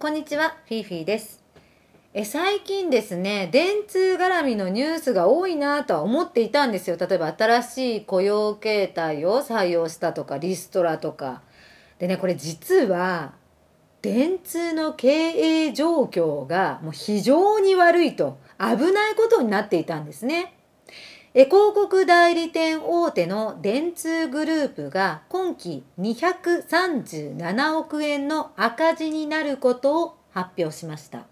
こんにちは、フィーフィーです。え最近ですね、電通絡みのニュースが多いなとは思っていたんですよ。例えば新しい雇用形態を採用したとか、リストラとか。でね、これ実は、電通の経営状況がもう非常に悪いと、危ないことになっていたんですね。広告代理店大手の電通グループが今期237億円の赤字になることを発表しました。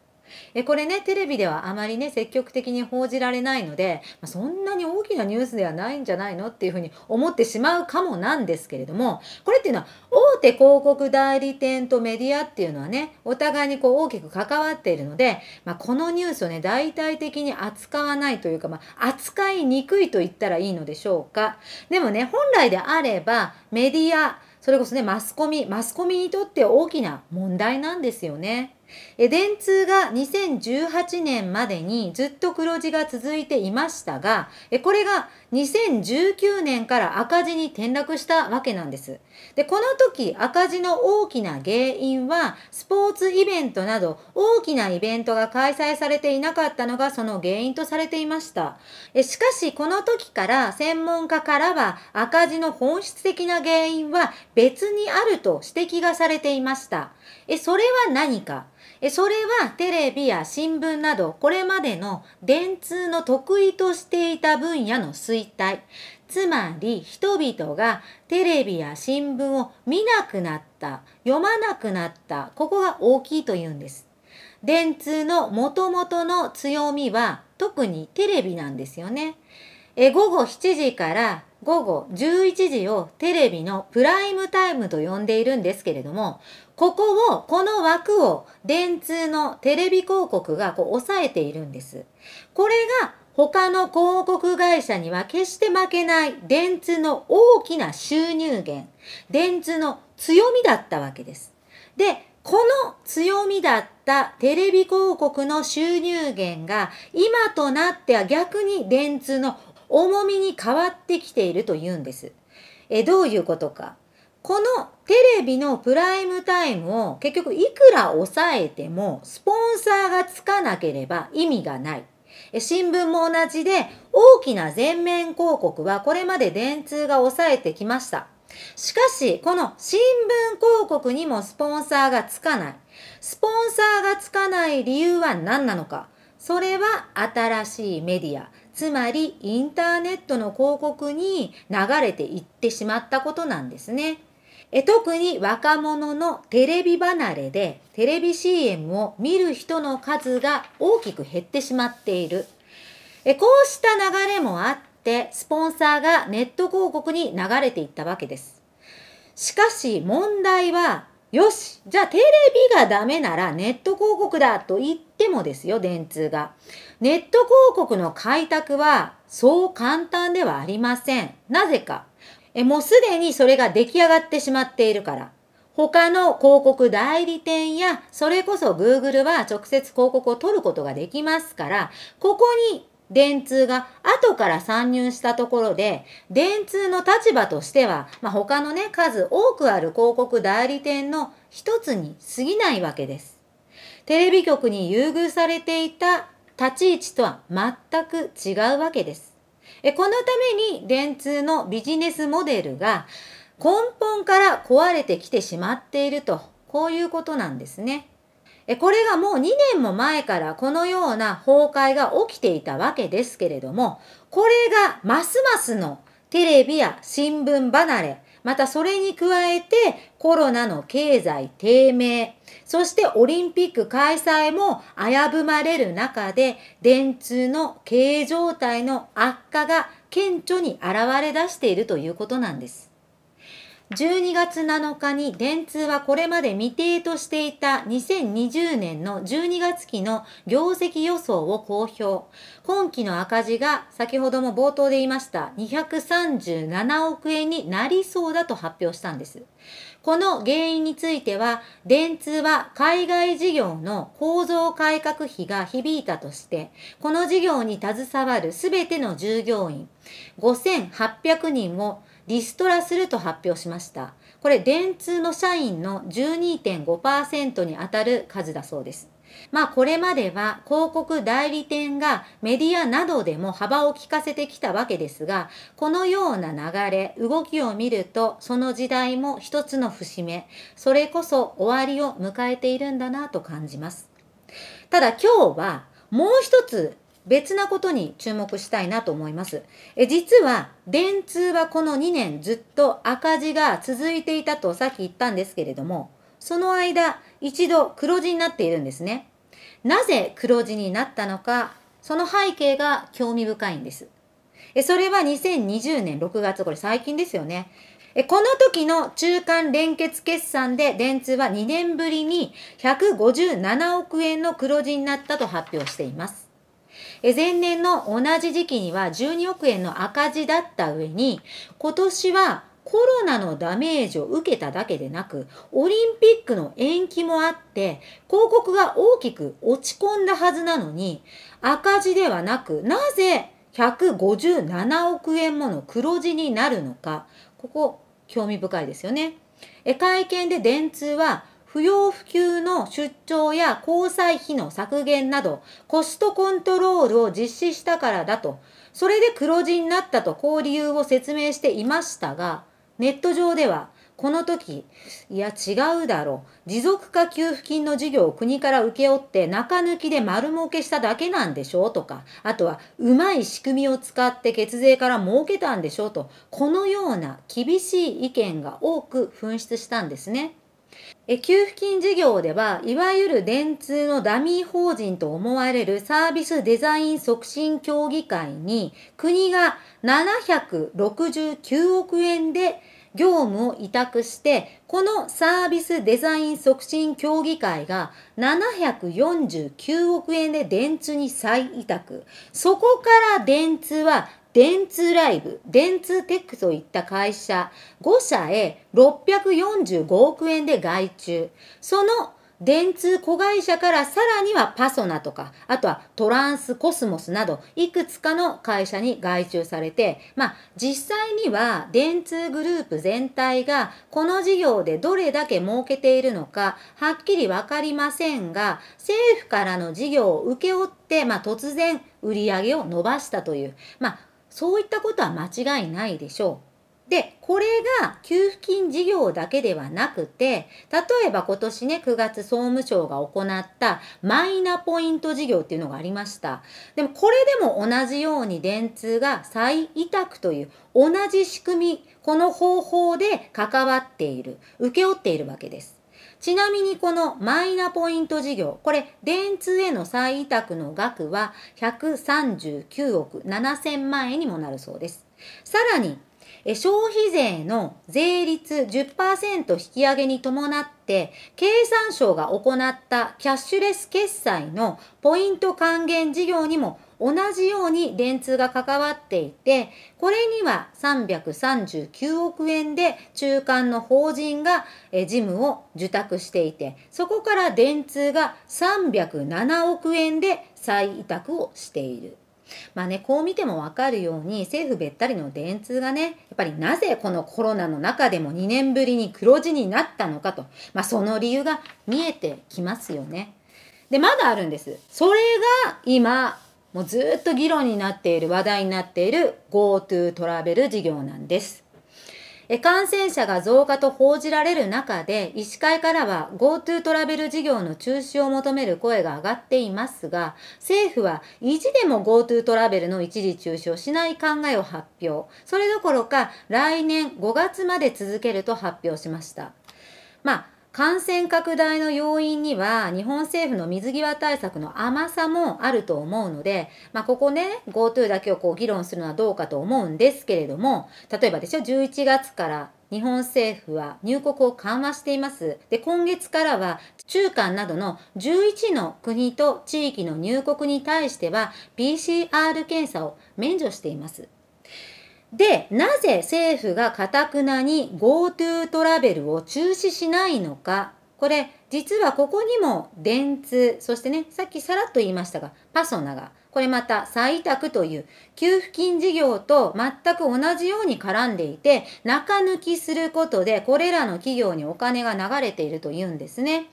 えこれねテレビではあまりね積極的に報じられないので、まあ、そんなに大きなニュースではないんじゃないのっていうふうに思ってしまうかもなんですけれどもこれっていうのは大手広告代理店とメディアっていうのはねお互いにこう大きく関わっているので、まあ、このニュースをね大体的に扱わないというか、まあ、扱いにくいと言ったらいいのでしょうか。でもね本来であればメディアそれこそねマスコミマスコミにとって大きな問題なんですよね。え電通が2018年までにずっと黒字が続いていましたが、えこれが2019年から赤字に転落したわけなんです。で、この時赤字の大きな原因は、スポーツイベントなど大きなイベントが開催されていなかったのがその原因とされていました。えしかし、この時から専門家からは赤字の本質的な原因は別にあると指摘がされていました。え、それは何かそれはテレビや新聞などこれまでの電通の得意としていた分野の衰退つまり人々がテレビや新聞を見なくなった読まなくなったここが大きいというんです電通のもともとの強みは特にテレビなんですよね。え午後7時から午後11時をテレビのプライムタイムと呼んでいるんですけれども、ここを、この枠を電通のテレビ広告がこう抑えているんです。これが他の広告会社には決して負けない電通の大きな収入源、電通の強みだったわけです。で、この強みだったテレビ広告の収入源が今となっては逆に電通の重みに変わってきていると言うんです。えどういうことか。このテレビのプライムタイムを結局いくら抑えてもスポンサーがつかなければ意味がない。新聞も同じで大きな全面広告はこれまで電通が抑えてきました。しかし、この新聞広告にもスポンサーがつかない。スポンサーがつかない理由は何なのか。それは新しいメディア、つまりインターネットの広告に流れていってしまったことなんですね。え特に若者のテレビ離れでテレビ CM を見る人の数が大きく減ってしまっている。えこうした流れもあってスポンサーがネット広告に流れていったわけです。しかし問題はよしじゃあテレビがダメならネット広告だと言ってってもですよ、電通が。ネット広告の開拓はそう簡単ではありません。なぜか。えもうすでにそれが出来上がってしまっているから。他の広告代理店や、それこそ Google は直接広告を取ることができますから、ここに電通が後から参入したところで、電通の立場としては、まあ、他のね、数多くある広告代理店の一つに過ぎないわけです。テレビ局に優遇されていた立ち位置とは全く違うわけです。このために電通のビジネスモデルが根本から壊れてきてしまっていると、こういうことなんですね。これがもう2年も前からこのような崩壊が起きていたわけですけれども、これがますますのテレビや新聞離れ、またそれに加えてコロナの経済低迷、そしてオリンピック開催も危ぶまれる中で、電通の経営状態の悪化が顕著に現れ出しているということなんです。12月7日に電通はこれまで未定としていた2020年の12月期の業績予想を公表。今期の赤字が先ほども冒頭で言いました237億円になりそうだと発表したんです。この原因については、電通は海外事業の構造改革費が響いたとして、この事業に携わるすべての従業員5800人をリストラすると発表しました。これ、電通の社員の12.5%に当たる数だそうです。まあこれまでは広告代理店がメディアなどでも幅を利かせてきたわけですが、このような流れ、動きを見るとその時代も一つの節目、それこそ終わりを迎えているんだなと感じます。ただ今日はもう一つ別なことに注目したいなと思います。え実は、電通はこの2年ずっと赤字が続いていたとさっき言ったんですけれども、その間、一度黒字になっているんですね。なぜ黒字になったのか、その背景が興味深いんです。えそれは2020年6月、これ最近ですよね。えこの時の中間連結決算で電通は2年ぶりに157億円の黒字になったと発表しています。前年の同じ時期には12億円の赤字だった上に、今年はコロナのダメージを受けただけでなく、オリンピックの延期もあって、広告が大きく落ち込んだはずなのに、赤字ではなく、なぜ157億円もの黒字になるのか、ここ興味深いですよね。え会見で電通は不要不急の出張や交際費の削減など、コストコントロールを実施したからだと、それで黒字になったとこう理由を説明していましたが、ネット上では、この時、いや違うだろう。持続化給付金の事業を国から請け負って中抜きで丸儲けしただけなんでしょうとか、あとはうまい仕組みを使って血税から儲けたんでしょうと、このような厳しい意見が多く噴出したんですね。え給付金事業では、いわゆる電通のダミー法人と思われるサービスデザイン促進協議会に、国が769億円で業務を委託して、このサービスデザイン促進協議会が749億円で電通に再委託。そこから電通は電通ライブ、電通テックといった会社5社へ645億円で外注。その電通子会社からさらにはパソナとか、あとはトランスコスモスなど、いくつかの会社に外注されて、まあ実際には電通グループ全体がこの事業でどれだけ儲けているのか、はっきりわかりませんが、政府からの事業を請け負って、まあ突然売り上げを伸ばしたという、まあそういったことは間違いないでしょう。で、これが給付金事業だけではなくて、例えば今年ね、9月総務省が行ったマイナポイント事業っていうのがありました。でもこれでも同じように電通が再委託という同じ仕組み、この方法で関わっている、請け負っているわけです。ちなみにこのマイナポイント事業、これ、電通への再委託の額は139億7000万円にもなるそうです。さらに、消費税の税率10%引き上げに伴って、経産省が行ったキャッシュレス決済のポイント還元事業にも同じように電通が関わっていて、これには339億円で中間の法人が事務を受託していて、そこから電通が307億円で再委託をしている。まあね、こう見てもわかるように政府べったりの電通がね、やっぱりなぜこのコロナの中でも2年ぶりに黒字になったのかと、まあその理由が見えてきますよね。で、まだあるんです。それが今、もうずっと議論になっている話題になっている GoTo トラベル事業なんです。感染者が増加と報じられる中で、医師会からは GoTo トラベル事業の中止を求める声が上がっていますが、政府は意地でも GoTo トラベルの一時中止をしない考えを発表。それどころか、来年5月まで続けると発表しました。まあ感染拡大の要因には日本政府の水際対策の甘さもあると思うので、まあ、ここね GoTo だけをこう議論するのはどうかと思うんですけれども例えばでしょ11月から日本政府は入国を緩和しています。で、今月からは中間などの11の国と地域の入国に対しては PCR 検査を免除しています。で、なぜ政府がかたくなに GoTo トラベルを中止しないのか。これ、実はここにも電通、そしてね、さっきさらっと言いましたが、パソナが、これまた採択という給付金事業と全く同じように絡んでいて、中抜きすることでこれらの企業にお金が流れているというんですね。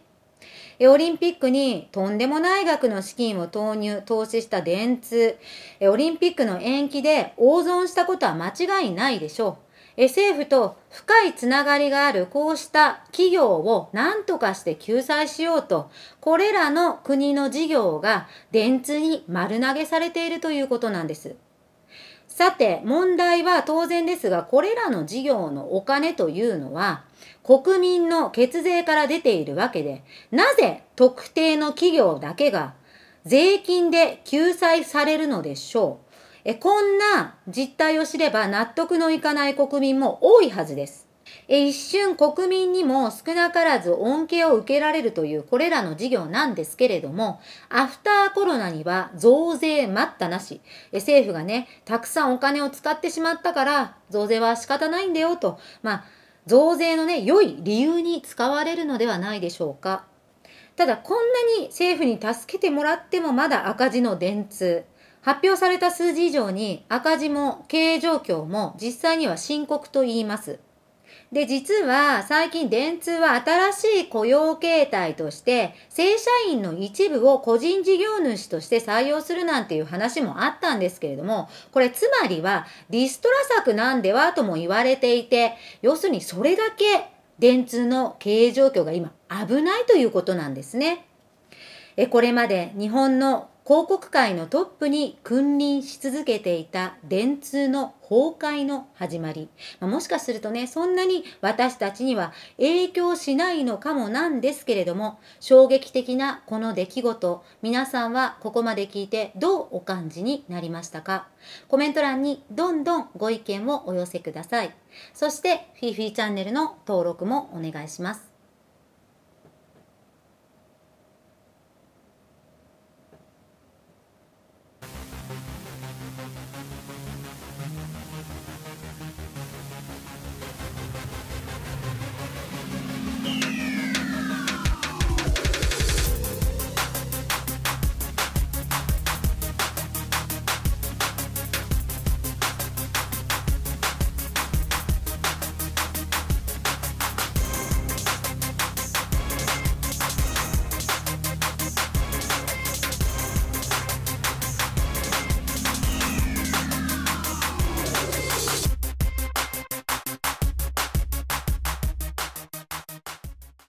オリンピックにとんでもない額の資金を投入、投資した電通、オリンピックの延期で大損したことは間違いないでしょう。政府と深いつながりがあるこうした企業を何とかして救済しようと、これらの国の事業が電通に丸投げされているということなんです。さて、問題は当然ですが、これらの事業のお金というのは、国民の血税から出ているわけで、なぜ特定の企業だけが税金で救済されるのでしょうえこんな実態を知れば納得のいかない国民も多いはずです。一瞬国民にも少なからず恩恵を受けられるというこれらの事業なんですけれども、アフターコロナには増税待ったなし、政府がね、たくさんお金を使ってしまったから、増税は仕方ないんだよと、まあ、増税のね、良い理由に使われるのではないでしょうか。ただ、こんなに政府に助けてもらってもまだ赤字の電通。発表された数字以上に赤字も経営状況も実際には深刻と言います。で、実は最近電通は新しい雇用形態として、正社員の一部を個人事業主として採用するなんていう話もあったんですけれども、これつまりはリストラ策なんではとも言われていて、要するにそれだけ電通の経営状況が今危ないということなんですね。これまで日本の広告界のトップに君臨し続けていた電通の崩壊の始まり、もしかするとねそんなに私たちには影響しないのかもなんですけれども衝撃的なこの出来事皆さんはここまで聞いてどうお感じになりましたかコメント欄にどんどんご意見をお寄せくださいそしてフィーフィーチャンネルの登録もお願いします